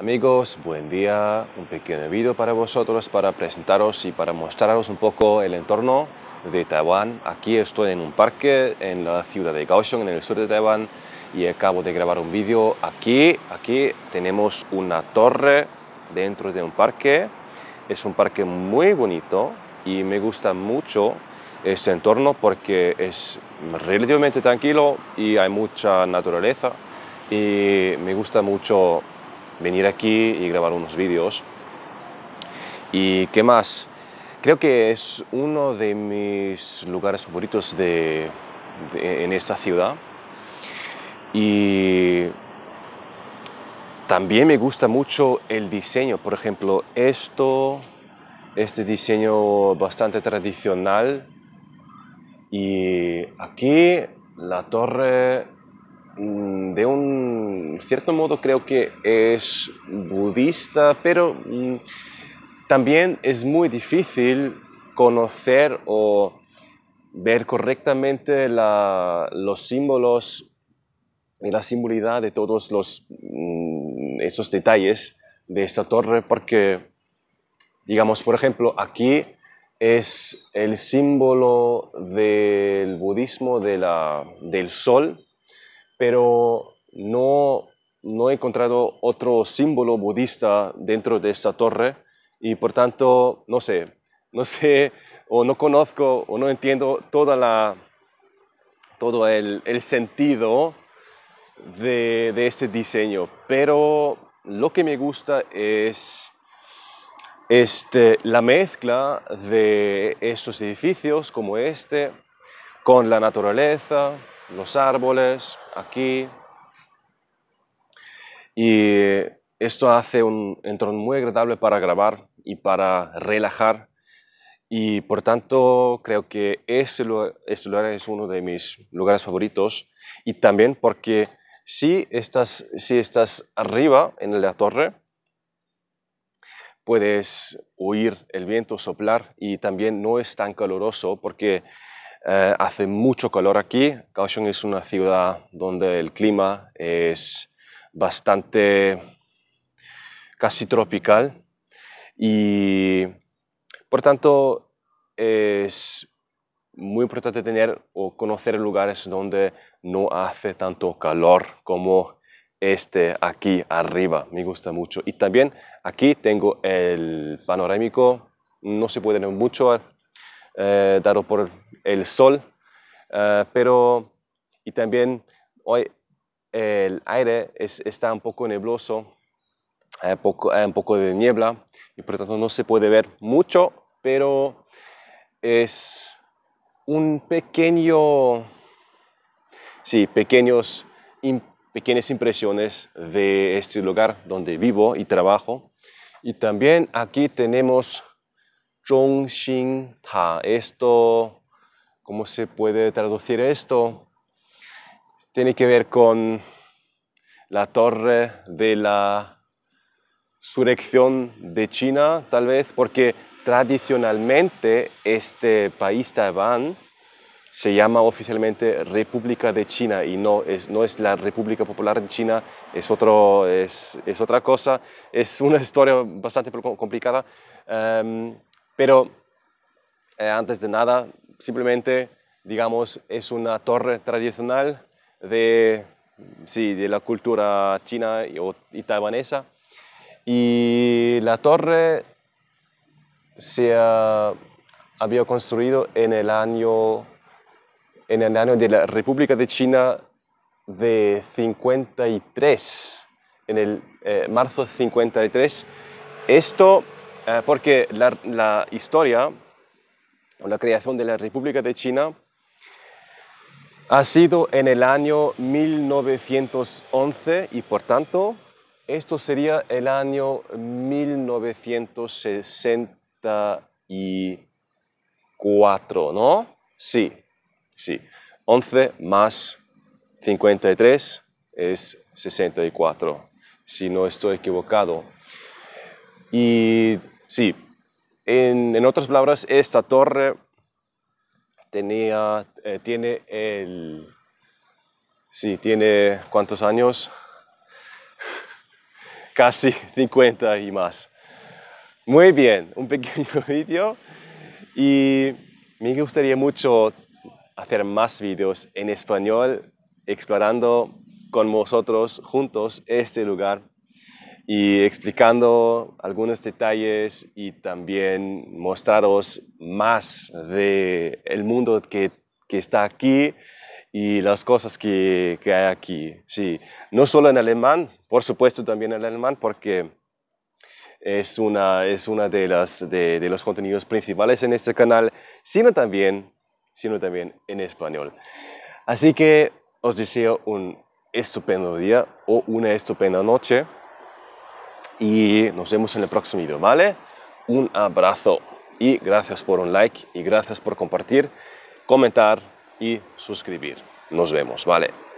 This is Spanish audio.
Amigos, buen día. Un pequeño vídeo para vosotros para presentaros y para mostraros un poco el entorno de Taiwán. Aquí estoy en un parque en la ciudad de Kaohsiung, en el sur de Taiwán, y acabo de grabar un vídeo. Aquí, aquí tenemos una torre dentro de un parque. Es un parque muy bonito y me gusta mucho este entorno porque es relativamente tranquilo y hay mucha naturaleza y me gusta mucho venir aquí y grabar unos vídeos. ¿Y qué más? Creo que es uno de mis lugares favoritos de, en esta ciudad. Y también me gusta mucho el diseño. Por ejemplo, esto, este diseño bastante tradicional. Y aquí la torre Mm, de un cierto modo creo que es budista, pero mm, también es muy difícil conocer o ver correctamente los símbolos y la simbolidad de todos los, mm, esos detalles de esta torre, porque, digamos, por ejemplo, aquí es el símbolo del budismo del sol, pero no, no he encontrado otro símbolo budista dentro de esta torre y por tanto, no sé, no sé o no conozco o no entiendo toda la, todo el, el sentido de, de, este diseño, pero lo que me gusta es este, la mezcla de estos edificios como este con la naturaleza, los árboles, aquí. Y esto hace un entorno muy agradable para grabar y para relajar. Y por tanto, creo que este, este lugar, es uno de mis lugares favoritos. Y también porque si estás, si estás arriba en la torre, puedes oír el viento soplar y también no es tan caluroso porque eh, hace mucho calor aquí. Kaohsiung es una ciudad donde el clima es bastante casi tropical y por tanto es muy importante tener o conocer lugares donde no hace tanto calor como este aquí arriba. Me gusta mucho. Y también aquí tengo el panorámico. No se puede ver mucho eh, dado por el sol, eh, pero y también hoy el aire está un poco nebloso, hay eh, un poco de niebla y por lo tanto no se puede ver mucho, pero es un pequeño, sí, pequeños, pequeñas impresiones de este lugar donde vivo y trabajo. Y también aquí tenemos Ta. Esto, ¿cómo se puede traducir esto? Tiene que ver con la torre de la surrección de China, tal vez, porque tradicionalmente este país Taiwán se llama oficialmente República de China y no es, no es la República Popular de China, es, otro, es, es otra cosa. Es una historia bastante complicada. Em, pero eh, antes de nada, simplemente, digamos, es una torre tradicional de, sí, de la cultura china y, o, taiwanesa. Y la torre se había construido en el año en el año de la República de China de 53, en el eh, marzo de 53. Esto eh, porque la, la historia o la creación de la República de China ha sido en el año 1911 y por tanto esto sería el año 1964, ¿no? Sí, sí. 11 más 53 es 64, si no estoy equivocado. Y Sí, en, otras palabras, esta torre tenía, eh, tiene el... Sí, tiene cuántos años? Casi 50 y más. Muy bien, un pequeño vídeo y me gustaría mucho hacer más vídeos en español explorando con vosotros juntos este lugar y explicando algunos detalles y también mostraros más del el mundo que, que, está aquí y las cosas que, que, hay aquí. Sí, no solo en alemán, por supuesto también en alemán, porque es una, es una de, las, de los contenidos principales en este canal, sino también, sino también en español. Así que os deseo un estupendo día o una estupenda noche y nos vemos en el próximo vídeo, ¿vale? Un abrazo y gracias por un like y gracias por compartir, comentar y suscribir. Nos vemos, ¿vale?